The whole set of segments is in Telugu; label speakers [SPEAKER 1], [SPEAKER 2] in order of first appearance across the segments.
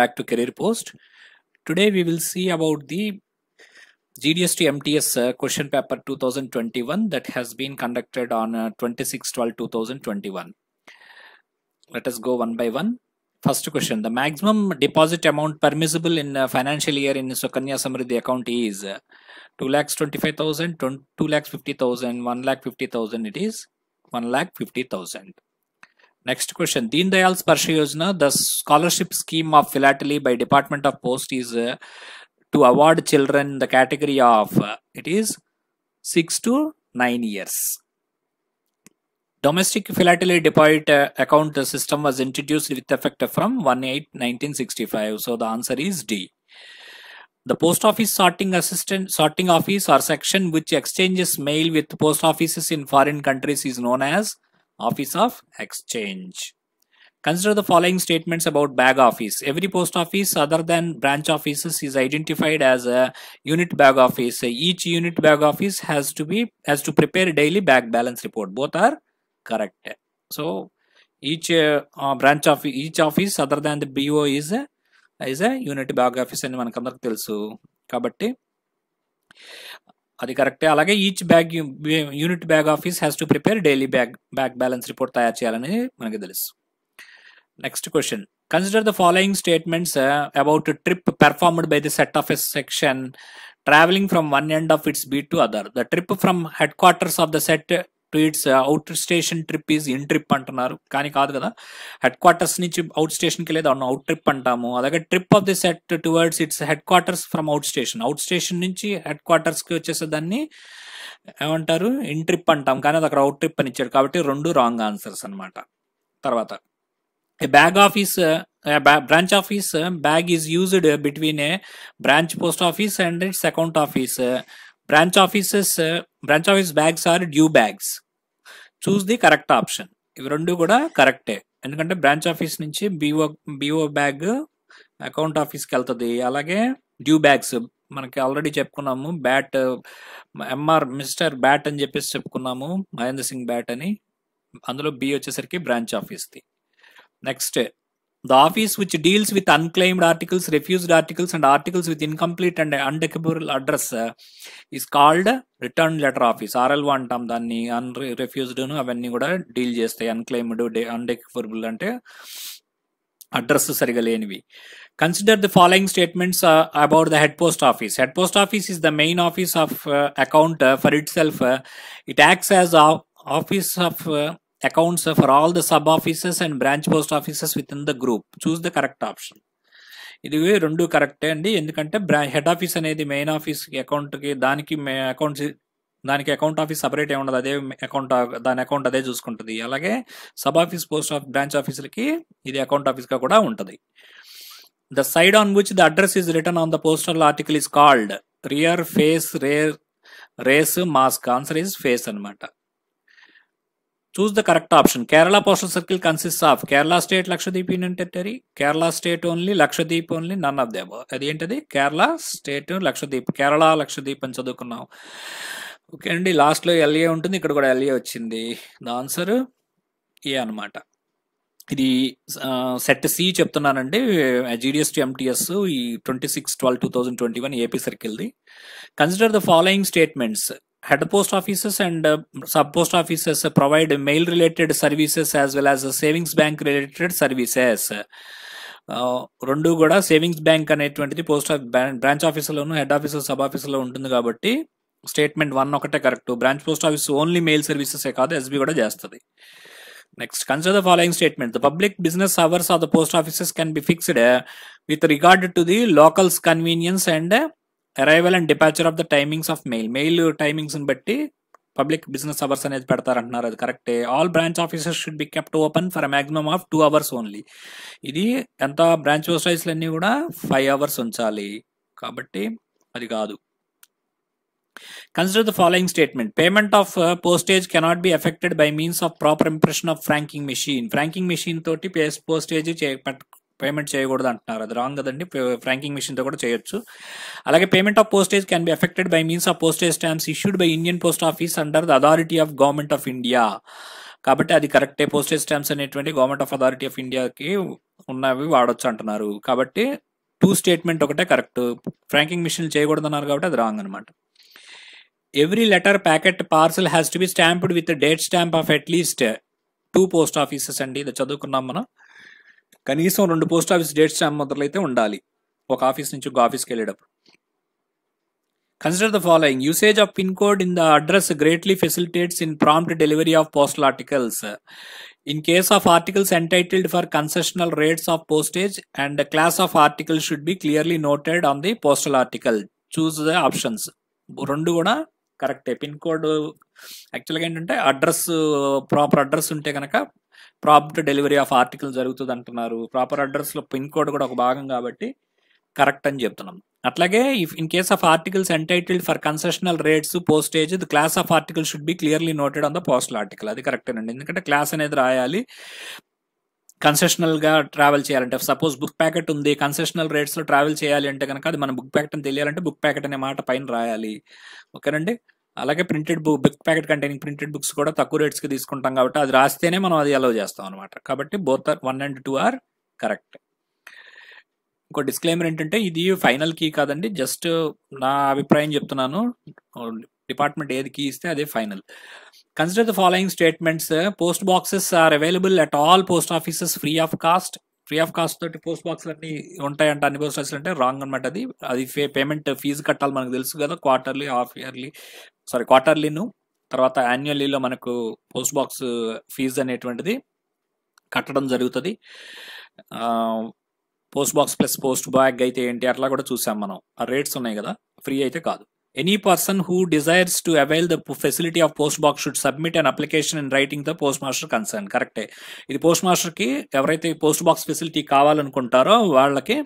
[SPEAKER 1] back to career post today we will see about the GDST MTS uh, question paper 2021 that has been conducted on uh, 26 12 2021 let us go one by one first question the maximum deposit amount permissible in uh, financial year in Sukanya Samriddhi account is uh, 2 lakhs 25000 1 lakh 50000 it is 1 lakh 50000 Next question. Deen Dayal Yojana, the scholarship scheme of philately by Department of Post is uh, to award children the category of, uh, it is 6 to 9 years. Domestic philately deposit uh, account system was introduced with effect from 1-8-1965. So the answer is D. The post office sorting assistant sorting office or section which exchanges mail with post offices in foreign countries is known as office of exchange. Consider the following statements about bag office. Every post office other than branch offices is identified as a unit bag office. Each unit bag office has to be has to prepare daily bag balance report. Both are correct. So each uh, uh, branch of each office other than the BO is a is a unit bag office అని మనకందరికి తెలుసు కాబట్టి అది కరెక్టే అలాగే each bag unit bag office has to prepare daily bag bag balance report తయారు చేయాలని మనకి తెలుసు next question consider the following statements about trip performed by the set of a section traveling from one end of its beat to other. The trip from headquarters of the set to its out station trip is in trip అంటున్నారు కానీ కాదు కదా హెడ్ క్వార్టర్స్ నుంచి అవుట్ స్టేషన్కి లేదా అవుట్ ట్రిప్ అంటాము అలాగే trip of the set towards its headquarters from out station out station నుంచి హెడ్ క్వార్టర్స్కి వచ్చేసే దాన్ని ఏమంటారు ఇన్ ట్రిప్ అంటాం కానీ అది అక్కడ అవుట్ ట్రిప్ అని ఇచ్చాడు కాబట్టి రెండు రాంగ్ ఆన్సర్స్ అనమాట తర్వాత bag office branch office bag is used between a branch post office and its account office branch offices branch office bags are due bags choose the correct option ఇవి రెండు కూడా కరెక్టే ఎందుకంటే బ్రాంచ్ ఆఫీస్ నుంచి బీఓ బీఓ బ్యాగ్ అకౌంట్ ఆఫీస్కి వెళ్తుంది అలాగే డ్యూ బ్యాగ్స్ మనకి ఆల్రెడీ చెప్పుకున్నాము బ్యాట్ ఎంఆర్ మిస్టర్ బ్యాట్ అని చెప్పేసి చెప్పుకున్నాము మహేంద్ర సింగ్ బ్యాట్ అని అందులో బి వచ్చేసరికి బ్రాంచ్ ఆఫీస్ది next The office which deals with unclaimed articles, refused articles and articles with incomplete and undecorable address uh, is called return letter office. RL1 term danni unrefused no avanni kuda deal the unclaimed undecorable ante address sarigaleenivi. Consider the following statements uh, about the head post office. Head post office is the main office of uh, account for itself. it acts as a office of accounts for all the sub offices and branch post offices with in the group choose the correct option ఇది రెండు కరెక్టే అండి ఎందుకంటే బ్రా హెడ్ ఆఫీస్ అనేది మెయిన్ ఆఫీస్ అకౌంట్కి దానికి అకౌంట్ దానికి అకౌంట్ ఆఫీస్ సపరేట్ ఏమి ఉండదు అదే అకౌంట్ దాని అకౌంట్ అదే చూసుకుంటుంది అలాగే sub office post of branch ఆఫీసులకి ఇది అకౌంట్ ఆఫీస్గా కూడా ఉంటుంది the side on which the address is return on the postal article is called rear face rear race mask answer is face అనమాట choose the correct option Kerala postal circle consist of Kerala state Lakshadweep union territory Kerala state only Lakshadweep only none of the above. అది ఏంటది కేరళ స్టేట్ లక్షద్వీప్ కేరళ లక్షద్వీప్ అని చదువుకున్నాం ఓకే అండి లాస్ట్లో ఎల్ఏ ఉంటుంది ఇక్కడ కూడా ఎల్ఏ వచ్చింది ద ఆన్సర్ ఏ అనమాట ఇది సెట్ సి చెప్తున్నానండి జీడిఎస్ టు ఎంటీఎస్ ఈ twenty six twelve two thousand twenty one AP సర్కిల్ది consider the following statements head post offices and uh, sub post offices provide mail related services as well as savings bank related services uh, రెండు కూడా సేవింగ్స్ బ్యాంక్ అనేటువంటిది పోస్ట్ బ్రాంచ్ ఆఫీసులోను హెడ్ ఆఫీసు సబ్ ఆఫీసులో ఉంటుంది కాబట్టి స్టేట్మెంట్ వన్ ఒకటే correct branch post office only mail సర్వీసెసే కాదు ఎస్బీ కూడా చేస్తుంది next consider the following statement the public business hours of the post offices can be fixed with regard to the locals convenience and arrival and departure of the timings of mail mail టైమింగ్స్ని బట్టి పబ్లిక్ బిజినెస్ అవర్స్ అనేది పెడతారంటున్నారు అది కరెక్టే all branch officers should be kept open for maximum of two hours only ఇది ఎంత బ్రాంచ్ ఆఫీసర్స్లు అన్నీ కూడా ఫైవ్ అవర్స్ ఉంచాలి కాబట్టి అది కాదు consider the following statement payment of postage cannot be effected by means of proper impression of franking machine franking machine తోటి పోస్టేజ్ పేమెంట్ చేయకూడదు అంటున్నారు అది రాంగ్ కదండి ఫ్రాంకింగ్ మిషన్తో కూడా చేయొచ్చు అలాగే payment of postage can be effected by means of postage stamps issued by Indian post office under the authority of government of India కాబట్టి అది కరెక్టే పోస్టేజ్ స్టాంప్స్ అనేటువంటి గవర్నమెంట్ ఆఫ్ అథారిటీ ఆఫ్ ఇండియాకి ఉన్నవి వాడొచ్చు అంటున్నారు కాబట్టి టూ స్టేట్మెంట్ ఒకటే కరెక్ట్ ఫ్రాంకింగ్ మిషన్ చేయకూడదు అన్నారు కాబట్టి అది రాంగ్ అనమాట every letter packet parcel has to be stamped with date stamp of at least two post offices అండి ఇది చదువుకున్నాం మనం కనీసం రెండు పోస్ట్ ఆఫీస్ డేట్ స్టాంప్ మొదలైతే ఉండాలి ఒక ఆఫీస్ నుంచి ఒక ఆఫీస్కి వెళ్ళేటప్పుడు consider the following usage of pin code in the address greatly facilitates in prompt delivery of postal articles in case of articles entitled for concessional rates of postage and class of article should be clearly noted on the postal article choose the options రెండు కూడా కరెక్టే పిన్ కోడ్ యాక్చువల్గా ఏంటంటే అడ్రస్ ప్రాపర్ అడ్రస్ ఉంటే కనుక ప్రాప్ట్ డెలివరీ ఆఫ్ ఆర్టికల్ జరుగుతుంది అంటున్నారు ప్రాపర్ అడ్రస్లో పిన్ కోడ్ కూడా ఒక భాగం కాబట్టి కరెక్ట్ అని చెప్తున్నాం అట్లాగే if in case of articles entitled for concessional rates postage the class of article should be clearly noted on the postal article అది అండి ఎందుకంటే క్లాస్ అనేది రాయాలి కన్సెషనల్గా ట్రావెల్ చేయాలంటే సపోజ్ బుక్ ప్యాకెట్ ఉంది కన్సెషనల్ లో ట్రావెల్ చేయాలి అంటే కనుక అది మన బుక్ ప్యాకెట్ అని తెలియాలంటే బుక్ ప్యాకెట్ అనే మాట పైన రాయాలి ఓకేనండి అలాగే printed book big packet containing printed books కూడా తక్కువ రేట్స్కి తీసుకుంటాం కాబట్టి అది రాస్తేనే మనం అది అలౌ చేస్తాం అనమాట కాబట్టి both are one and two are correct ఇంకో డిస్క్లైమర్ ఏంటంటే ఇది ఫైనల్ కీ కాదండి జస్ట్ నా అభిప్రాయం చెప్తున్నాను డిపార్ట్మెంట్ ఏది కీ ఇస్తే అదే final consider the following statements post boxes are available at all post offices free of cost free of cost తోటి పోస్ట్ బాక్సులు అన్ని ఉంటాయంట అన్ని పోస్ట్ ఆఫీసులు అంటే రాంగ్ అనమాట అది అది పేమెంట్ ఫీజు కట్టాలి మనకు తెలుసు కదా క్వార్టర్లీ హాఫ్ ఇయర్లీ సారీ క్వార్టర్లీను తర్వాత యాన్యువల్లీలో మనకు పోస్ట్ బాక్స్ ఫీజు అనేటువంటిది కట్టడం జరుగుతుంది post box plus post bag అయితే ఏంటి అట్లా కూడా చూసాం మనం ఆ రేట్స్ ఉన్నాయి కదా ఫ్రీ అయితే కాదు any person who desires to avail the facility of post box should submit an application in writing the post master concern కరెక్టే ఇది పోస్ట్ మాస్టర్కి ఎవరైతే పోస్ట్ బాక్స్ ఫెసిలిటీ కావాలనుకుంటారో వాళ్ళకి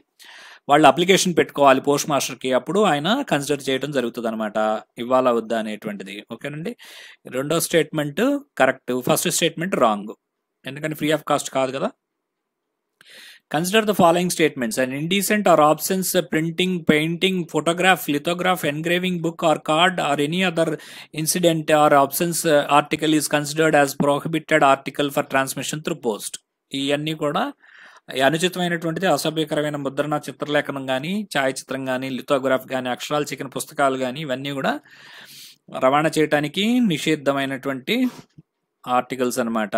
[SPEAKER 1] వాళ్ళు అప్లికేషన్ పెట్టుకోవాలి పోస్ట్ మాస్టర్కి అప్పుడు ఆయన కన్సిడర్ చేయడం జరుగుతుంది అనమాట ఇవ్వాలా వద్దా అనేటువంటిది ఓకేనండి రెండో statement correct first statement wrong ఎందుకంటే ఫ్రీ ఆఫ్ కాస్ట్ కాదు కదా consider the following statements and indecent or options printing painting photograph lithograph engraving book or card or any other incident or options article is considered as prohibited article for transmission through post ఇవన్నీ కూడా అనుచితమైనటువంటిది అసభ్యకరమైన ముద్రణ చిత్రలేఖనం కానీ ఛాయాచిత్రం కానీ లిథోగ్రాఫ్ కానీ అక్షరాలు చిక్కిన పుస్తకాలు కానీ ఇవన్నీ కూడా రవాణా చేయటానికి నిషిద్ధమైనటువంటి ఆర్టికల్స్ అనమాట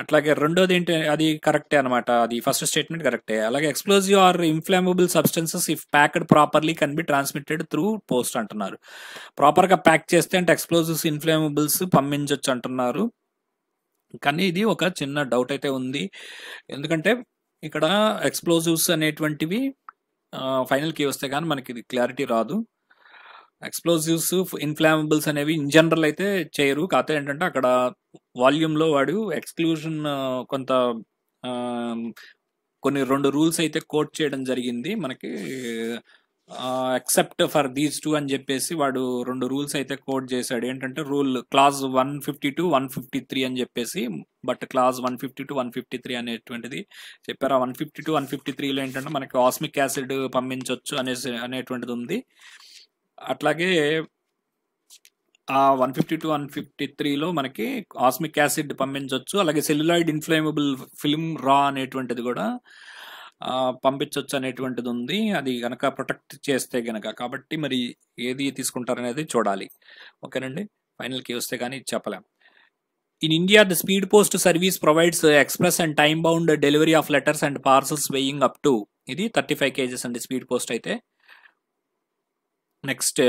[SPEAKER 1] అట్లాగే రెండోది ఏంటి అది కరెక్టే అనమాట అది ఫస్ట్ స్టేట్మెంట్ కరెక్టే అలాగే explosive or inflammable substances if packed properly can be transmitted through post అంటున్నారు ప్రాపర్గా ప్యాక్ చేస్తే అంటే ఎక్స్ప్లోజివ్స్ ఇన్ఫ్లేమబుల్స్ పంపించవచ్చు అంటున్నారు కానీ ఇది ఒక చిన్న డౌట్ అయితే ఉంది ఎందుకంటే ఇక్కడ ఎక్స్ప్లోజివ్స్ అనేటువంటివి ఫైనల్కి వస్తే కానీ మనకి ఇది క్లారిటీ రాదు ఎక్స్ప్లోజివ్స్ ఇన్ఫ్లామబుల్స్ అనేవి ఇన్ జనరల్ అయితే చేయరు కాకపోతే ఏంటంటే అక్కడ వాల్యూమ్లో వాడు ఎక్స్క్లూజన్ కొంత కొన్ని రెండు రూల్స్ అయితే కోట్ చేయడం జరిగింది మనకి ఎక్సెప్ట్ ఫర్ దీస్ టూ అని చెప్పేసి వాడు రెండు రూల్స్ అయితే కోడ్ చేశాడు ఏంటంటే rule clause one fifty two one fifty three అని చెప్పేసి but clause one fifty two one fifty three అనేటువంటిది చెప్పారు ఆ one fifty two one fifty త్రీలో ఏంటంటే మనకి ఆస్మిక్ యాసిడ్ పంపించవచ్చు అనేసి అనేటువంటిది ఉంది అట్లాగే ఆ one fifty two one fifty త్రీలో మనకి ఆస్మిక్ యాసిడ్ పంపించవచ్చు అలాగే సెల్యులాయిడ్ ఇన్ఫ్లేమబుల్ ఫిల్మ్ రా అనేటువంటిది కూడా పంపించవచ్చు అనేటువంటిది ఉంది అది కనుక ప్రొటెక్ట్ చేస్తే గనక కాబట్టి మరి ఏది తీసుకుంటారనేది చూడాలి ఓకేనండి ఫైనల్కి వస్తే కానీ చెప్పలేం in India the speed post service provides express and time bound delivery of letters and parcels weighing up to ఇది థర్టీ ఫైవ్ కేజెస్ అండి స్పీడ్ పోస్ట్ అయితే next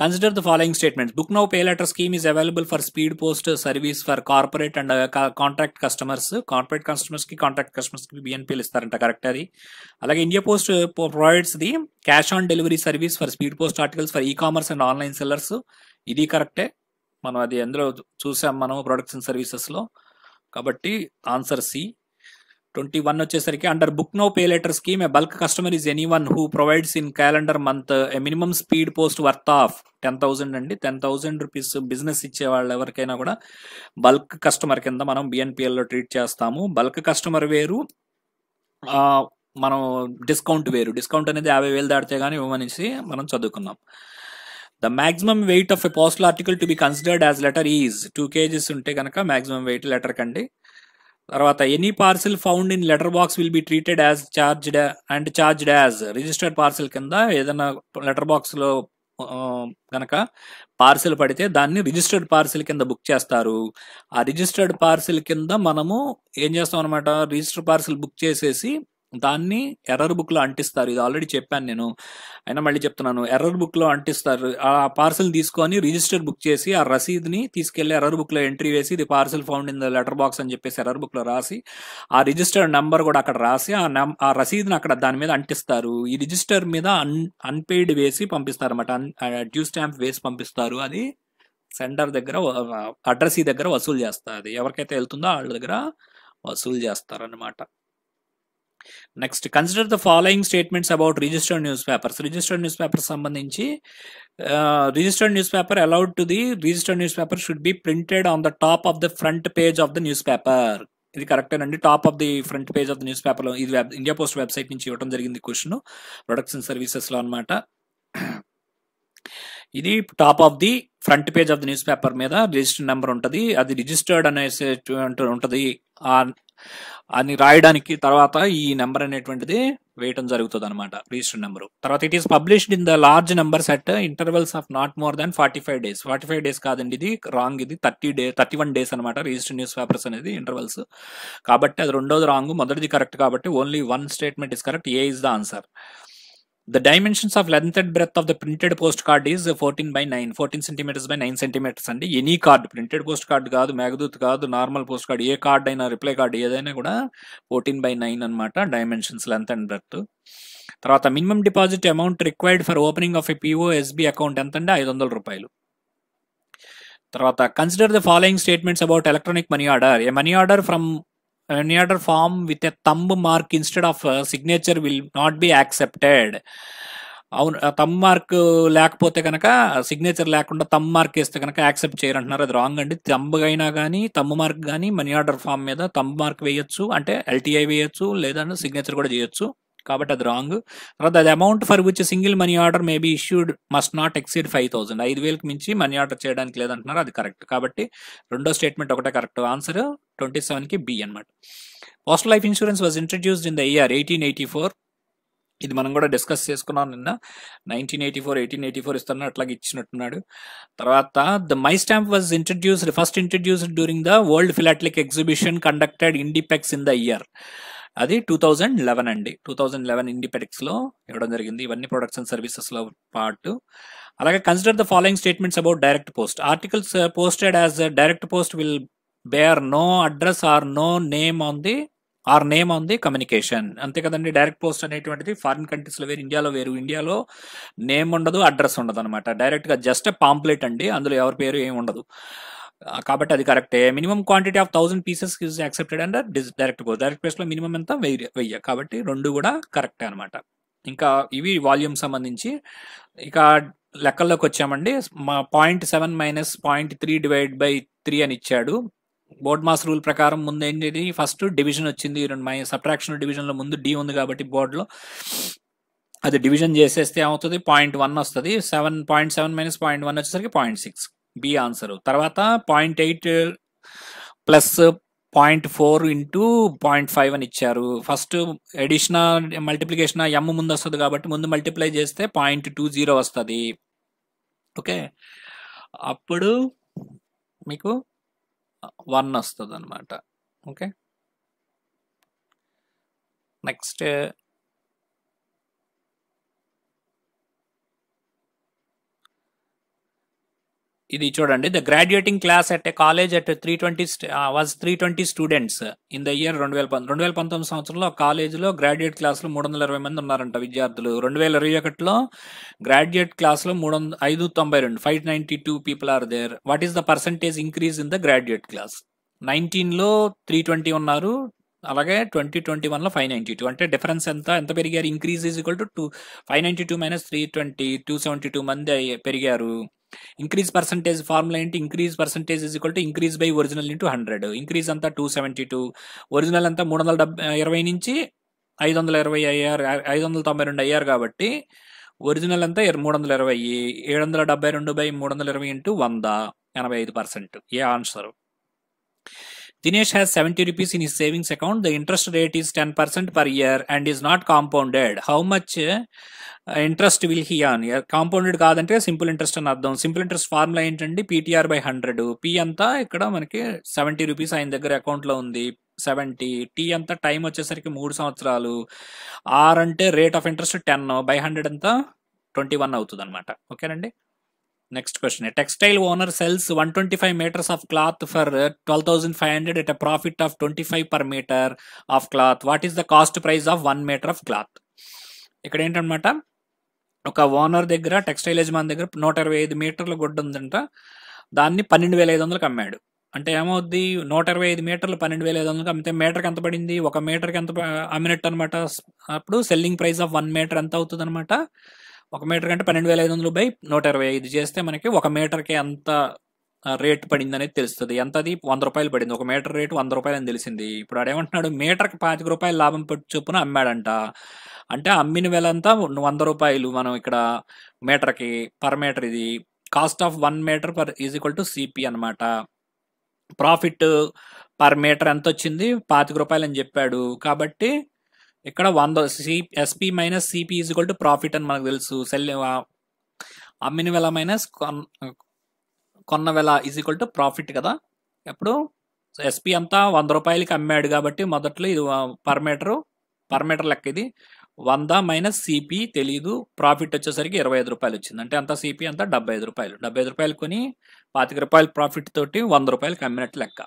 [SPEAKER 1] Consider the following statement. Book now pay later scheme is available for speed post service for corporate and uh, contract customers. Corporate customers కి కాంట్రాక్ట్ కస్టమర్స్ కి బిఎన్పీలు ఇస్తారంట కరెక్ట్ అది అలాగే India post provides the cash on delivery service for speed post articles for e commerce and online sellers ఇది కరెక్టే మనం అది అందులో చూసాం మనం ప్రొడక్ట్స్ అండ్ సర్వీసెస్లో కాబట్టి ఆన్సర్ సి ట్వంటీ వన్ వచ్చేసరికి under book now pay later scheme a bulk customer is anyone who provides in calendar month a minimum speed post worth of ten thousand అండి టెన్ థౌసండ్ రూపీస్ బిజినెస్ ఇచ్చే వాళ్ళు ఎవరికైనా కూడా బల్క్ కస్టమర్ కింద మనం బిఎన్పిఎల్లో ట్రీట్ చేస్తాము బల్క్ కస్టమర్ వేరు మనం డిస్కౌంట్ వేరు డిస్కౌంట్ అనేది యాభై వేలు దాటితే కానీ ఇవ్వమనేసి మనం చదువుకున్నాం the maximum weight of a postal article to be considered as letter is two kgs ఉంటే కనుక మాక్సిమం వెయిట్ లెటర్ కండి తర్వాత any parcel found in letter box will be treated as charged and charged as registered parcel కింద ఏదైనా లెటర్ బాక్స్లో కనుక పార్సిల్ పడితే దాన్ని రిజిస్టర్డ్ పార్సిల్ కింద బుక్ చేస్తారు ఆ రిజిస్టర్డ్ పార్సిల్ కింద మనము ఏం చేస్తాం అనమాట రిజిస్టర్ పార్సిల్ బుక్ చేసేసి దాన్ని ఎర్రర్ బుక్లో అంటిస్తారు ఇది ఆల్రెడీ చెప్పాను నేను అయినా మళ్ళీ చెప్తున్నాను ఎర్రర్ బుక్ లో అంటిస్తారు ఆ పార్సల్ తీసుకొని రిజిస్టర్ బుక్ చేసి ఆ రసీదుని తీసుకెళ్లి ఎర్రర్ లో ఎంట్రీ వేసి ఇది parcel found in the letter box అని చెప్పేసి ఎర్రర్ బుక్ లో రాసి ఆ రిజిస్టర్ నెంబర్ కూడా అక్కడ రాసి ఆ నెం ఆ రసీదుని అక్కడ దాని మీద అంటిస్తారు ఈ రిజిస్టర్ మీద అన్ అన్పెయిడ్ వేసి పంపిస్తారు అనమాట డ్యూ స్టాంప్ వేసి పంపిస్తారు అది సెంటర్ దగ్గర అడ్రస్ దగ్గర వసూలు చేస్తారు ఎవరికైతే వెళ్తుందో వాళ్ళ దగ్గర వసూలు చేస్తారు అన్నమాట next consider the following statements about registered newspapers registered newspaper సంబంధించి registered newspaper allowed to the registered newspaper should be printed on the top of the front page of the newspaper ఇది కరెక్టేనండి top of the front page of the newspaper ఇది ఇండియా పోస్ట్ వెబ్సైట్ నుంచి ఇవ్వడం జరిగింది క్వశ్చన్ ప్రొడక్ట్స్ అండ్ లో అనమాట ఇది top of the front page of the newspaper మీద రిజిస్టర్ నెంబర్ ఉంటుంది అది రిజిస్టర్డ్ అనేసి ఉంటుంది అని రాయడానికి తర్వాత ఈ నెంబర్ అనేటువంటిది వేయటం జరుగుతుంది అనమాట రిజిస్టర్ నెంబర్ తర్వాత it is published in the large number set intervals of not more than forty five days forty five days కాదండి ఇది రాంగ్ ఇది thirty day thirty one days అనమాట రిజిస్టర్ న్యూస్ పేపర్స్ అనేది ఇంటర్వెల్స్ కాబట్టి అది రెండోది రాంగ్ మొదటిది కరెక్ట్ కాబట్టి only one statement is correct A is the answer The dimensions of length and breadth of the printed postcard is 14 by 9, 14 centimeters by 9 centimeters అండి any card printed post card కాదు మేఘదూత్ కాదు నార్మల్ పోస్ట్ కార్డ్ ఏ కార్డ్ అయినా రిప్లై కార్డ్ ఏదైనా కూడా ఫోర్టీన్ బై నైన్ అనమాట డైమెన్షన్స్ లెంత్ అండ్ బ్రెత్ తర్వాత minimum deposit amount required for opening of a PO SB account ఎంత అంటే ఐదు వందల రూపాయలు తర్వాత consider the following statements about electronic money order a money order from any other form with a thumb mark instead of signature will not be accepted అవును తమ్ మార్క్ లేకపోతే కనుక సిగ్నేచర్ లేకుండా తమ్ మార్క్ వేస్తే కనుక యాక్సెప్ట్ చేయాలంటున్నారు అది రాంగ్ అండి తమ్బ్ కానీ తమ్ మార్క్ కానీ మనీ ఆర్డర్ ఫామ్ మీద తమ్ మార్క్ వేయొచ్చు అంటే ఎల్టీఐ వేయొచ్చు లేదంటే సిగ్నేచర్ కూడా చేయొచ్చు కాబట్టి అది రాంగ్ తర్వాత అది amount for which single money order may be issued must not exceed five thousand ఐదు వేలకు మించి మనీ ఆర్డర్ చేయడానికి లేదంటున్నారు అది కరెక్ట్ కాబట్టి రెండో స్టేట్మెంట్ ఒకటే కరెక్ట్ ఆన్సర్ ట్వంటీ సెవెన్కి బి అనమాట postal life insurance was introduced in the year eighteen eighty four ఇది మనం కూడా డిస్కస్ చేసుకున్నాం నిన్న nineteen eighty four eighteen eighty four ఇస్తున్నా అట్లాగే ఇచ్చినట్టున్నాడు తర్వాత the my stamp was introduced first introduced during the world philatelic exhibition conducted Indipex in the year అది టూ థౌజండ్ లెవెన్ అండి టూ థౌజండ్ లెవెన్ లో ఇవ్వడం జరిగింది ఇవన్నీ ప్రొడక్ట్స్ అండ్ సర్వీసెస్లో పార్ట్ అలాగే consider the following statements about direct post articles posted as direct post will bear no address or no name on the or name on the communication అంతే కదండి డైరెక్ట్ పోస్ట్ అనేటువంటిది ఫారిన్ కంట్రీస్లో వేరు ఇండియాలో వేరు ఇండియాలో నేమ్ ఉండదు అడ్రస్ ఉండదు అనమాట డైరెక్ట్గా జస్ట్ పాంప్లెట్ అండి అందులో ఎవరి పేరు ఏమి ఉండదు కాబట్టి అది కరెక్టే minimum quantity of thousand pieces is accepted and direct course direct ప్లేస్లో మినిమం ఎంత వెయ్యి వెయ్యి కాబట్టి రెండు కూడా కరెక్టే అనమాట ఇంకా ఇవి వాల్యూమ్ సంబంధించి ఇక లెక్కల్లోకి వచ్చామండి మా point seven minus point three divide by three అని ఇచ్చాడు బోర్డ్ మాస్ రూల్ ప్రకారం ముందు ఏంటి ఫస్ట్ డివిజన్ వచ్చింది రెండు మై సబ్ట్రాక్షన్ డివిజన్లో ముందు డి ఉంది కాబట్టి బోర్డులో అది డివిజన్ చేసేస్తే ఏమవుతుంది పాయింట్ వన్ వస్తుంది seven point seven minus point one వచ్చేసరికి పాయింట్ సిక్స్ బి ఆన్సర్ తర్వాత point eight plus point four into point five అని ఇచ్చారు ఫస్ట్ ఎడిషన్ మల్టిప్లికేషన్ ఎమ్ ముందు వస్తుంది కాబట్టి ముందు మల్టిప్లై చేస్తే పాయింట్ టూ జీరో వస్తుంది ఓకే అప్పుడు మీకు వన్ వస్తుంది అనమాట ఓకే నెక్స్ట్ ఇది చూడండి the graduating class at a college at three twenty was three twenty students in the year రెండు వేల రెండు వేల పంతొమ్మిది సంవత్సరంలో కాలేజీలో గ్రాడ్యుయేట్ క్లాస్లో మూడు వందల ఇరవై మంది ఉన్నారంట విద్యార్థులు రెండు వేల ఇరవై ఒకటిలో గ్రాడ్యుయేట్ క్లాస్లో మూడు వందల ఐదు తొంభై రెండు five ninety two people are there what is the percentage increase in the graduate class నైన్టీన్లో త్రీ ట్వంటీ ఉన్నారు అలాగే ట్వంటీ ట్వంటీ వన్లో ఫైవ్ నైంటీ టూ అంటే డిఫరెన్స్ ఎంత ఎంత పెరిగారు increase is equal to two five ninety two minus three twenty two seventy two మంది పెరిగారు ఇంక్రీజ్ పర్సంటేజ్ ఫార్ములా ఏంటి increase percentage is equal to increase by original into hundred increase అంతా టూ సెవెంటీ టూ ఒరిజినల్ అంతా మూడు వందల ఇరవై నుంచి ఐదు వందల ఇరవై అయ్యార్ ఐదు వందల తొంభై రెండు అయ్యారు కాబట్టి ఒరిజినల్ అంతా మూడు వందల ఇరవై ఏడు వందల డెబ్బై రెండు బై మూడు వందల ఇరవై ఇంటూ వంద ఎనభై ఐదు percent A answer Dinesh has seventy rupees in his savings account. The interest rate is 10% per year and is not compounded. How much uh, interest will he earn compounded కాదంటే సింపుల్ ఇంట్రెస్ట్ అని అర్థం సింపుల్ ఇంట్రెస్ట్ ఫార్ములా ఏంటండి పీటీఆర్ బై హండ్రెడ్ పి అంతా ఇక్కడ మనకి సెవెంటీ రూపీస్ ఆయన దగ్గర అకౌంట్లో ఉంది సెవెంటీ టీ అంతా టైం వచ్చేసరికి మూడు సంవత్సరాలు ఆర్ అంటే rate of interest ten by hundred అంతా ట్వంటీ వన్ అవుతుంది అనమాట ఓకేనండి next question textile Next question. A textile owner sells 125 meters of cloth for 12,500 uh, at profit of twenty five per metre of cloth what is the cost price of one metre of cloth ఇక్కడ ఏంటనమాట ఒక ఓనర్ దగ్గర టెక్స్టైల్ యజమాని దగ్గర నూట ఇరవై ఐదు మీటర్ల గుడ్డ ఉందంట దాన్ని పన్నెండు వేల ఐదు వందలకు అమ్మాడు అంటే ఏమవుద్ది నూట ఇరవై ఐదు మీటర్లు పన్నెండు వేల ఐదు వందలకు అమ్మితే మీటర్కి ఎంత పడింది ఒక మీటర్కి ఎంత అమ్మినట్టు అనమాట అప్పుడు selling price of one metre ఎంత అవుతుంది అనమాట ఒక మీటర్ అంటే పన్నెండు వేల ఐదు వందలు బై నూట ఇరవై ఐదు చేస్తే మనకి ఒక మీటర్కి ఎంత రేట్ పడింది అనేది తెలుస్తుంది ఎంతది వంద రూపాయలు పడింది ఒక మీటర్ రేటు వంద రూపాయలు అని తెలిసింది ఇప్పుడు ఆడేమంటున్నాడు మీటర్కి పాతిక రూపాయలు లాభం చొప్పున అమ్మాడంట అంటే అమ్మిన అంతా వంద రూపాయలు మనం ఇక్కడ మీటర్కి పర్ మీటర్ ఇది cost of one metre per is equal to CP అనమాట ప్రాఫిట్ పర్ మీటర్ ఎంత వచ్చింది పాతిక రూపాయలు అని చెప్పాడు కాబట్టి ఇక్కడ వంద C SP minus CP is equal to profit అని మనకు తెలుసు సెల్ అమ్మిన వెల మైనస్ కొన్న వెల ఈజ్ ఈక్వల్ టు ప్రాఫిట్ కదా ఎప్పుడు ఎస్పి అంతా వంద రూపాయలకి అమ్మాడు కాబట్టి మొదట్లో ఇది పర్ మీటరు పర్ మీటర్ లెక్క ఇది వంద మైనస్ సిపి తెలీదు ప్రాఫిట్ వచ్చేసరికి ఇరవై ఐదు రూపాయలు వచ్చింది అంటే అంత సిపి అంతా డెబ్బై ఐదు రూపాయలు డెబ్బై ఐదు రూపాయలు కొని పాతిక రూపాయలు ప్రాఫిట్ తోటి వంద రూపాయలకి అమ్మినట్టు లెక్క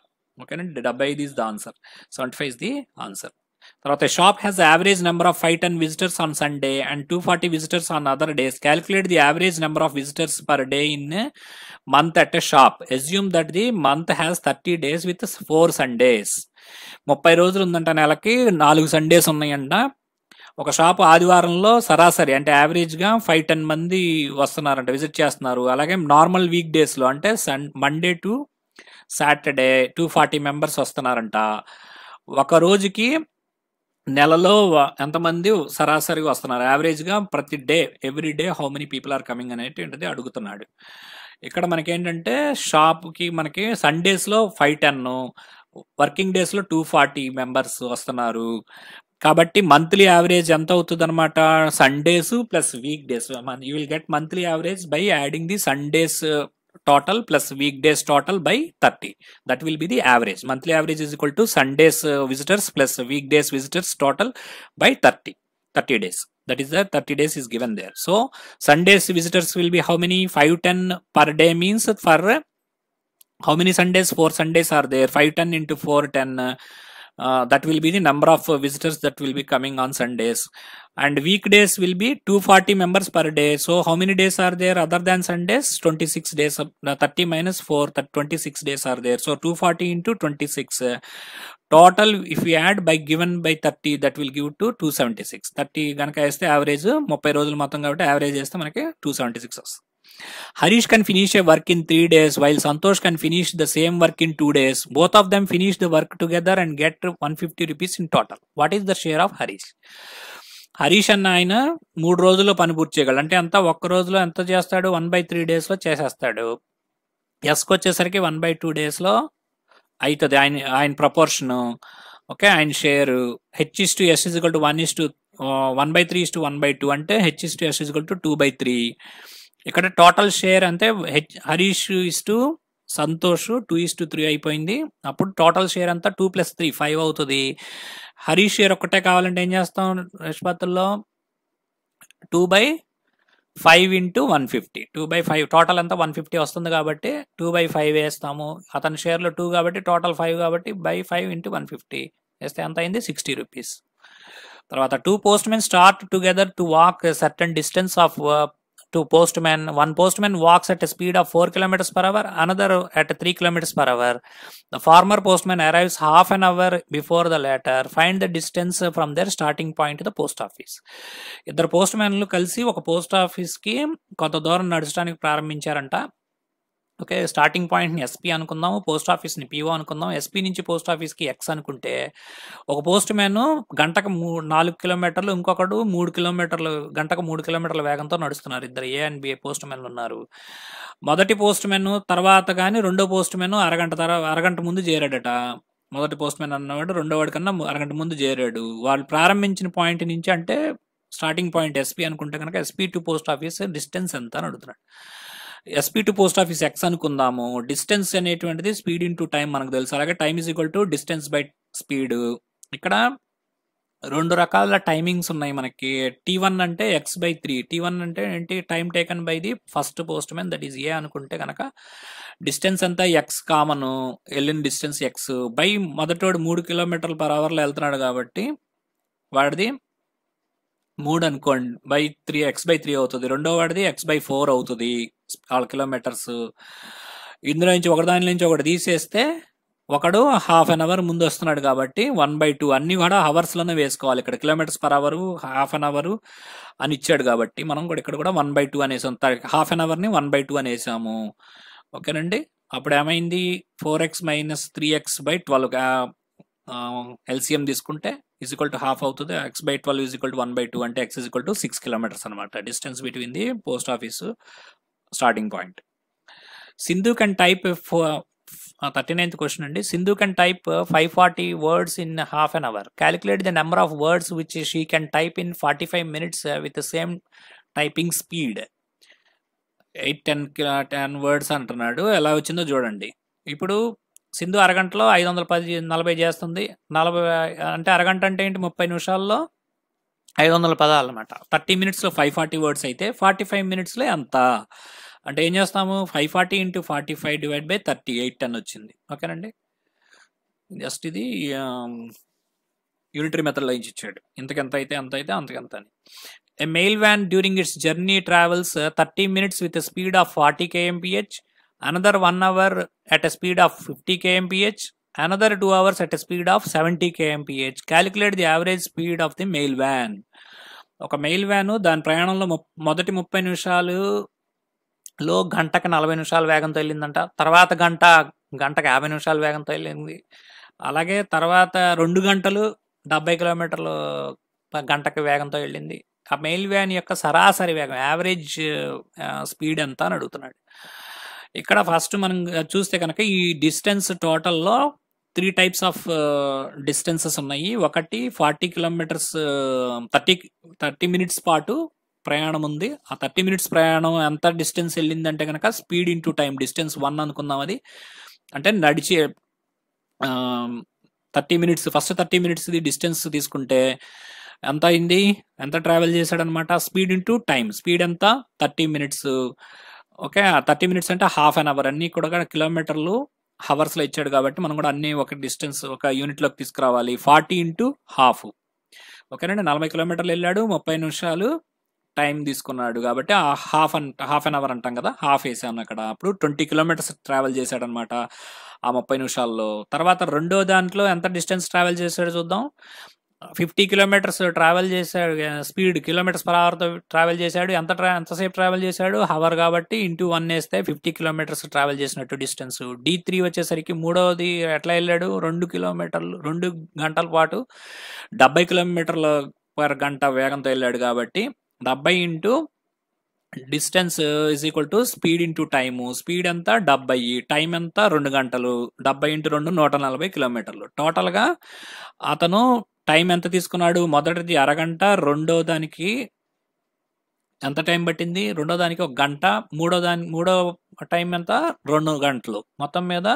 [SPEAKER 1] ఓకేనండి డెబ్బై ఐదు is the answer seventy five is the answer తర్వాత shop has average number of five ten visitors on Sunday and two forty visitors on other days calculate the average number of visitors per day in month at a shop assume that the month has thirty days with four Sundays ముప్పై రోజులు ఉందంట నెలకి నాలుగు సండేస్ ఉన్నాయంట ఒక షాప్ ఆదివారంలో సరాసరి అంటే యావరేజ్గా ఫైవ్ టెన్ మంది వస్తున్నారంట విజిట్ చేస్తున్నారు అలాగే నార్మల్ వీక్ డేస్లో అంటే sun Monday to Saturday two forty members వస్తున్నారంట ఒక రోజుకి నెలలో ఎంతమంది సరాసరిగా వస్తున్నారు యావరేజ్గా ప్రతి day every day how many people are coming అనేటువంటిది అడుగుతున్నాడు ఇక్కడ మనకేంటంటే షాప్కి మనకి సండేస్లో ఫైవ్ టెన్ వర్కింగ్ డేస్లో టూ ఫార్టీ మెంబర్స్ వస్తున్నారు కాబట్టి మంత్లీ యావరేజ్ ఎంత అవుతుంది అనమాట Sundays plus week days you will get monthly average by adding the Sundays total plus weekdays total by 30. That will be the average. Monthly average is equal to Sundays uh, visitors plus weekdays visitors total by 30. 30 days. That is the 30 days is given there. So Sundays visitors will be how many? 510 per day means for uh, how many Sundays? 4 Sundays are there. 510 into 410. Uh, uh, that will be the number of visitors that will be coming on sundays and weekdays will be 240 members per day so how many days are there other than sundays 26 days 30 minus 4 that 26 days are there so 240 into 26 uh, total if we add by given by 30 that will give to 276 30 ganaka average 30 rojulu matham మొత్తం కాబట్టి యావరేజ్ చేస్తే 276 వస్తుంది Harish can finish a work in three days while Santosh can finish the same work in two days. Both of them finish the work together and get 150 rupees in total. What is the share of Harish? Harish అన్న ఆయన మూడు రోజుల్లో పని పూర్తి చేయగలడు అంటే అంతా ఒక్క రోజులో ఎంత చేస్తాడు వన్ బై త్రీ డేస్లో చేసేస్తాడు ఎస్కి వచ్చేసరికి వన్ బై టూ డేస్లో అవుతుంది ఆయన ఆయన ప్రపోర్షను ఓకే ఆయన share H is to S equal to one is to one by three is to one by two అంటే H is to S equal to two by three ఇక్కడ టోటల్ షేర్ అంటే H Harish is to Santosh two is to three అయిపోయింది అప్పుడు టోటల్ షేర్ అంతా టూ ప్లస్ త్రీ ఫైవ్ అవుతుంది హరీష్ షేర్ ఒక్కటే కావాలంటే ఏం చేస్తాం నిష్పత్తుల్లో two by five into one fifty two by five total అంతా వన్ ఫిఫ్టీ వస్తుంది కాబట్టి టూ బై ఫైవ్ వేస్తాము అతని షేర్లో టూ కాబట్టి టోటల్ ఫైవ్ కాబట్టి by five into one fifty వేస్తే ఎంత అయింది సిక్స్టీ రూపీస్ తర్వాత two postmen start together to walk certain distance of to postman. One postman walks at a speed of 4 kilometers per hour, another at 3 kilometers per hour. The former postman arrives half an hour before the latter. Find the distance from their starting point to the post office. ఇద్దరు పోస్ట్ మ్యాన్లు కలిసి ఒక పోస్ట్ ఆఫీస్కి కొంత దూరం నడచడానికి ప్రారంభించారంట ఓకే స్టార్టింగ్ పాయింట్ని ఎస్పీ అనుకుందాము పోస్ట్ ఆఫీస్ని పీఓ అనుకుందాం ఎస్పీ నుంచి పోస్ట్ ఆఫీస్కి ఎక్స్ అనుకుంటే ఒక పోస్ట్ మ్యాన్ గంటకు మూడు నాలుగు కిలోమీటర్లు ఇంకొకడు మూడు కిలోమీటర్లు గంటకు మూడు కిలోమీటర్ల వేగంతో నడుస్తున్నారు ఇద్దరు ఏ అండ్ బిఏ పోస్ట్ మ్యాన్లు ఉన్నారు మొదటి పోస్ట్ మ్యాన్ తర్వాత కానీ రెండో పోస్ట్ మ్యాన్ అరగంట తర్వాత అరగంట ముందు చేరాడట మొదటి పోస్ట్ మ్యాన్ అన్నవాడు రెండో వాడి కన్నా అరగంట ముందు చేరాడు వాళ్ళు ప్రారంభించిన పాయింట్ నుంచి అంటే స్టార్టింగ్ పాయింట్ ఎస్పీ అనుకుంటే కనుక SP to post office distance ఎంత అని అడుగుతున్నాడు SP to post office x అనుకుందాము డిస్టెన్స్ అనేటువంటిది స్పీడ్ ఇన్ టైం మనకు తెలుసు అలాగే time is equal to distance by speed ఇక్కడ రెండు రకాల టైమింగ్స్ ఉన్నాయి మనకి టీ వన్ అంటే x by three T one అంటే ఏంటి time taken by the first postman that is A అనుకుంటే కనుక డిస్టెన్స్ అంతా ఎక్స్ కామన్ వెళ్ళిన డిస్టెన్స్ ఎక్స్ బై మొదటోడు మూడు కిలోమీటర్ల పర్ అవర్లో వెళ్తున్నాడు కాబట్టి వాడిది మూడు అనుకోండి by three x by three అవుతుంది రెండో వాడిది ఎక్స్ బై ఫోర్ అవుతుంది వాళ్ళ కిలోమీటర్స్ ఇందులో నుంచి ఒకదాని నుంచి ఒకటి తీసేస్తే ఒకడు హాఫ్ అన్ అవర్ ముందు వస్తున్నాడు కాబట్టి వన్ బై టూ అన్ని కూడా అవర్స్లోనే వేసుకోవాలి ఇక్కడ kilometres per hour half an hour అని ఇచ్చాడు కాబట్టి మనం కూడా ఇక్కడ కూడా వన్ బై టూ అనేసాం హాఫ్ అన్ అవర్ని వన్ బై టూ అనేసాము ఓకేనండి అప్పుడు ఏమైంది four x minus three x by twelve LCM తీసుకుంటే ఈజ్ ఈక్వల్ టు హాఫ్ అవుతుంది x by twelve is equal to one by two అంటే x equal to six kilometres అనమాట distance between the post office starting point Sindhu can type thirty ninth question అండి Sindhu can type five forty words in half an hour calculate the number of words which she can type in forty five minutes with same typing speed eight ten ten words అంటున్నాడు ఎలా వచ్చిందో చూడండి ఇప్పుడు సింధు అరగంటలో ఐదు వందల పది నలభై చేస్తుంది నలభై అంటే అరగంట అంటే ఏంటి ముప్పై నిమిషాల్లో ఐదు వందల పదాలు అనమాట థర్టీ మినిట్స్లో ఫైవ్ ఫార్టీ వర్డ్స్ అయితే ఫార్టీ ఫైవ్ మినిట్స్లో ఎంత అంటే ఏం చేస్తాము five forty into forty five divide by thirty eight అని వచ్చింది ఓకేనండి జస్ట్ ఇది యూనిటరీ మెథడ్లో ఇచ్చాడు ఇంతకెంత అయితే అంత అయితే అంతకెంత అని a mail van during its journey travels thirty minutes with speed of forty KMPH another 1 hour at a speed of 50 kmph, another 2 hours at a speed of 70 kmph. Calculate the average speed of the mail van. ఒక మెయిల్ వ్యాను దాని ప్రయాణంలో మొదటి ముప్పై నిమిషాలు లో గంటకి నలభై నిమిషాల వేగంతో వెళ్ళిందంట తర్వాత గంట గంటకి యాభై నిమిషాల వేగంతో వెళ్ళింది అలాగే తర్వాత రెండు గంటలు డెబ్బై కిలోమీటర్లు గంటకి వేగంతో వెళ్ళింది ఆ మెయిల్ వ్యాన్ యొక్క సరాసరి వేగం యావరేజ్ స్పీడ్ ఎంత అని అడుగుతున్నాడు ఇక్కడ ఫస్ట్ మనం చూస్తే కనుక ఈ డిస్టెన్స్ టోటల్లో త్రీ టైప్స్ ఆఫ్ డిస్టెన్సెస్ ఉన్నాయి ఒకటి forty kilometres thirty thirty minutes పాటు ప్రయాణం ఉంది ఆ థర్టీ మినిట్స్ ప్రయాణం ఎంత డిస్టెన్స్ వెళ్ళిందంటే కనుక speed into time distance one అనుకుందాం అది అంటే నడిచే thirty minutes first thirty minutes distance తీసుకుంటే ఎంత అయింది ఎంత ట్రావెల్ చేశాడనమాట స్పీడ్ ఇంటూ టైం స్పీడ్ ఎంత thirty minutes okay thirty minutes అంటే హాఫ్ అన్ అవర్ అన్ని కూడా కిలోమీటర్లు హవర్స్లో ఇచ్చాడు కాబట్టి మనం కూడా అన్ని ఒక డిస్టెన్స్ ఒక లోకి తీసుకురావాలి ఫార్టీ ఇంటూ హాఫ్ ఓకేనండి నలభై కిలోమీటర్లు వెళ్ళాడు ముప్పై నిమిషాలు టైం తీసుకున్నాడు కాబట్టి ఆ half an half an hour అంటాం కదా హాఫ్ వేసాను అక్కడ అప్పుడు ట్వంటీ కిలోమీటర్స్ ట్రావెల్ అనమాట ఆ ముప్పై నిమిషాల్లో తర్వాత రెండో దాంట్లో ఎంత డిస్టెన్స్ ట్రావెల్ చేశాడో చూద్దాం ఫిఫ్టీ కిలోమీటర్స్ ట్రావెల్ చేశాడు స్పీడ్ కిలోమీటర్స్ పర్ అవర్తో ట్రావెల్ చేశాడు ఎంత ట్రా ఎంతసేపు ట్రావెల్ చేశాడు హవర్ కాబట్టి ఇంటూ వన్ వేస్తే ఫిఫ్టీ కిలోమీటర్స్ ట్రావెల్ చేసినట్టు డిస్టెన్స్ డీ త్రీ వచ్చేసరికి మూడవది ఎట్లా వెళ్ళాడు రెండు కిలోమీటర్లు రెండు గంటల పాటు డెబ్బై కిలోమీటర్ల పర్ గంట వేగంతో వెళ్ళాడు కాబట్టి డెబ్బై into distance is equal to speed into time speed ఎంత డెబ్బై టైం ఎంత రెండు గంటలు డెబ్బై ఇంటూ రెండు నూట నలభై కిలోమీటర్లు టోటల్గా అతను టైం ఎంత తీసుకున్నాడు మొదటిది అరగంట రెండో దానికి ఎంత టైం పట్టింది రెండో దానికి ఒక గంట మూడో దాని మూడో టైం ఎంత రెండు గంటలు మొత్తం మీద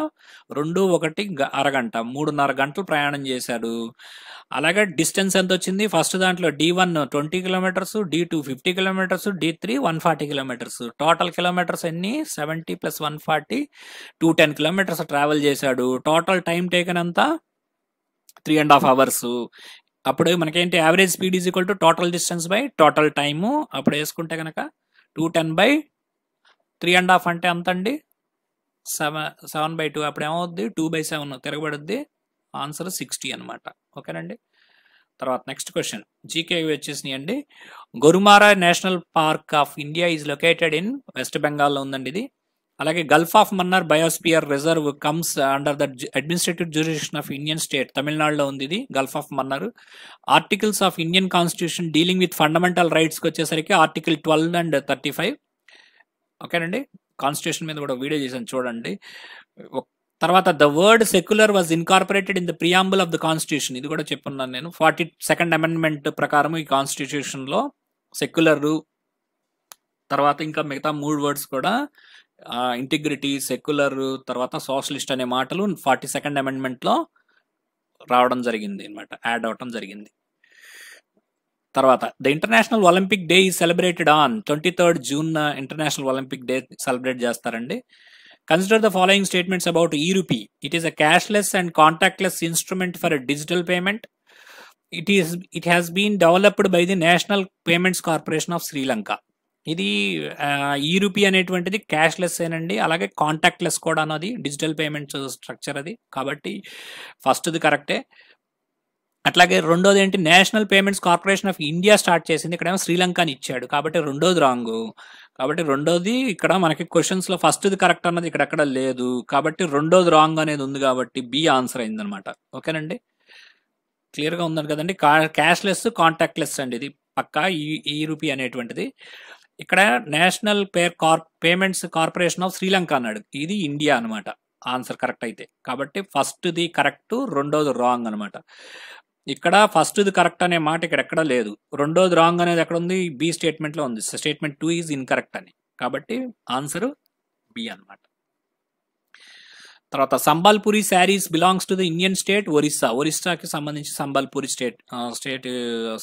[SPEAKER 1] రెండు ఒకటి అరగంట మూడున్నర గంటలు ప్రయాణం చేశాడు అలాగే డిస్టెన్స్ ఎంత వచ్చింది ఫస్ట్ దాంట్లో D one twenty kilometres D two fifty kilometres D three one forty kilometres total kilometres ఎన్ని seventy plus one forty two ten kilometres travel చేశాడు టోటల్ టైం టేకన్ అంతా త్రీ అండ్ హాఫ్ అవర్స్ అప్పుడు మనకేంటి average speed is equal to total distance by total time అప్పుడు వేసుకుంటే కనుక two ten by three and half అంటే ఎంత అండి సెవెన్ సెవెన్ బై టూ అప్పుడు ఏమవుద్ది two by seven తిరగబడుద్ది answer sixty అనమాట ఓకేనండి తర్వాత నెక్స్ట్ క్వశ్చన్ జీకే వచ్చేసినాయి అండి Gorumara national park of India is located in west బెంగాల్లో ఉందండి ఇది అలాగే gulf of Mannar biosphere reserve comes under the administrative jurisdiction of Indian state తమిళనాడులో ఉంది ఇది gulf of Mannar articles of Indian constitution dealing with fundamental రైట్స్కి వచ్చేసరికి article twelve and thirty five ఓకేనండి కాన్స్టిట్యూషన్ మీద కూడా వీడియో చేశాను చూడండి తర్వాత the word secular was incorporated in the preamble of the constitution ఇది కూడా చెప్పున్నాను నేను ఫార్టీ సెకండ్ అమెండ్మెంట్ ప్రకారం ఈ కాన్స్టిట్యూషన్లో సెక్యులర్ తర్వాత ఇంకా మిగతా మూడు వర్డ్స్ కూడా ఇంటిగ్రిటీ సెక్యులర్ తర్వాత సోషలిస్ట్ అనే మాటలు ఫార్టీ సెకండ్ అమెండ్మెంట్లో రావడం జరిగింది అనమాట యాడ్ అవడం జరిగింది తర్వాత the international Olympic day is celebrated on twenty third June international Olympic day celebrate చేస్తారండి consider the following statements about e rupee it is a cashless and contactless instrument for digital payment it is it has been developed by the national payments corporation of Sri Lanka ఇది ఈ రూపీ అనేటువంటిది లెస్ ఏనండి అలాగే కాంటాక్ట్లెస్ కూడా అన్నది డిజిటల్ పేమెంట్స్ స్ట్రక్చర్ అది కాబట్టి ఫస్ట్ది కరెక్టే అట్లాగే రెండోది ఏంటి national payments corporation of India start చేసింది ఇక్కడేమో శ్రీలంకని ఇచ్చాడు కాబట్టి రెండోది రాంగు కాబట్టి రెండోది ఇక్కడ మనకి క్వశ్చన్స్లో ఫస్ట్ది కరెక్ట్ అన్నది ఇక్కడ ఎక్కడ లేదు కాబట్టి రెండోది రాంగ్ అనేది ఉంది కాబట్టి బి ఆన్సర్ అయిందనమాట ఓకేనండి క్లియర్గా ఉందని కదండి క్యాష్లెస్ కాంటాక్ట్లెస్ అండి ఇది పక్కా ఈ ఈ రూపీ అనేటువంటిది ఇక్కడ నేషనల్ పేర్ కార్ పేమెంట్స్ కార్పొరేషన్ ఆఫ్ శ్రీలంక అన్నాడు ఇది ఇండియా అనమాట ఆన్సర్ కరెక్ట్ అయితే కాబట్టి ఫస్ట్ది కరెక్ట్ రెండోది రాంగ్ అనమాట ఇక్కడ ఫస్ట్ది కరెక్ట్ అనే మాట ఇక్కడ ఎక్కడ లేదు రెండోది రాంగ్ అనేది ఎక్కడ ఉంది బి స్టేట్మెంట్లో ఉంది స్టేట్మెంట్ టూ ఈజ్ ఇన్కరెక్ట్ అని కాబట్టి ఆన్సర్ బి అనమాట తర్వాత Sambalpuri saris belongs to the Indian state Orissa ఒరిస్సాకి సంబంధించి సంబల్పురి స్టేట్ స్టేట్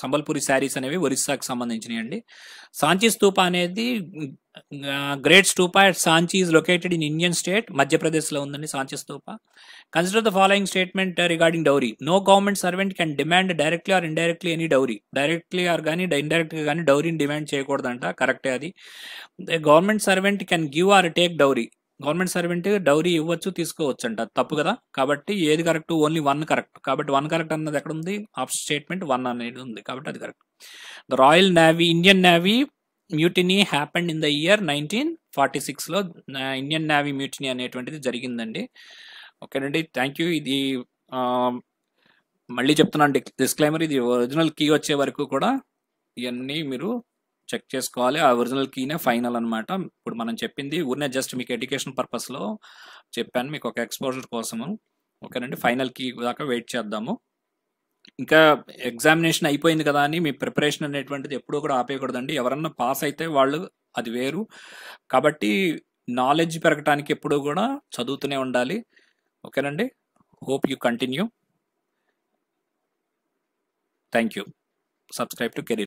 [SPEAKER 1] సంబల్పురి శారీస్ అనేవి ఒరిస్సాకి సంబంధించినవి అండి సాంచీ స్థూప అనేది great stupa at Sanchi is located in Indian state మధ్యప్రదేశ్లో ఉందండి Sanchi stupa consider the following statement regarding dowry no government servant can demand directly or indirectly any dowry directly or కానీ ఇండైరెక్ట్గా కానీ డౌరీని డిమాండ్ చేయకూడదంట కరెక్టే అది government servant can give are take dowry government servant dowry ఇవ్వచ్చు తీసుకోవచ్చు అంట తప్పు కదా కాబట్టి ఏది కరెక్ట్ ఓన్లీ వన్ కరెక్ట్ కాబట్టి వన్ కరెక్ట్ అన్నది ఎక్కడ ఉంది ఆప్షన్ స్టేట్మెంట్ వన్ అనేది ఉంది కాబట్టి అది correct the royal navy Indian navy mutiny happened in the year nineteen forty సిక్స్లో ఇండియన్ నేవీ మ్యూటినీ అనేటువంటిది జరిగిందండి ఓకేనండి థ్యాంక్ యూ ఇది మళ్ళీ చెప్తున్నాను డిస్క్లైమర్ ఇది ఒరిజినల్ కీ వచ్చే వరకు కూడా ఇవన్నీ మీరు చెక్ చేసుకోవాలి ఆ ఒరిజినల్ కీనే ఫైనల్ అనమాట ఇప్పుడు మనం చెప్పింది ఊరినే జస్ట్ మీకు ఎడ్యుకేషన్ పర్పస్లో చెప్పాను మీకు ఒక ఎక్స్పోజర్ కోసము ఓకేనండి ఫైనల్ కీ దాకా వెయిట్ చేద్దాము ఇంకా ఎగ్జామినేషన్ అయిపోయింది కదా అని మీ ప్రిపరేషన్ అనేటువంటిది ఎప్పుడూ కూడా ఆపేయకూడదండి ఎవరన్నా పాస్ అయితే వాళ్ళు అది వేరు కాబట్టి నాలెడ్జ్ పెరగటానికి ఎప్పుడూ కూడా చదువుతూనే ఉండాలి ఓకేనండి hope you continue thank you subscribe to career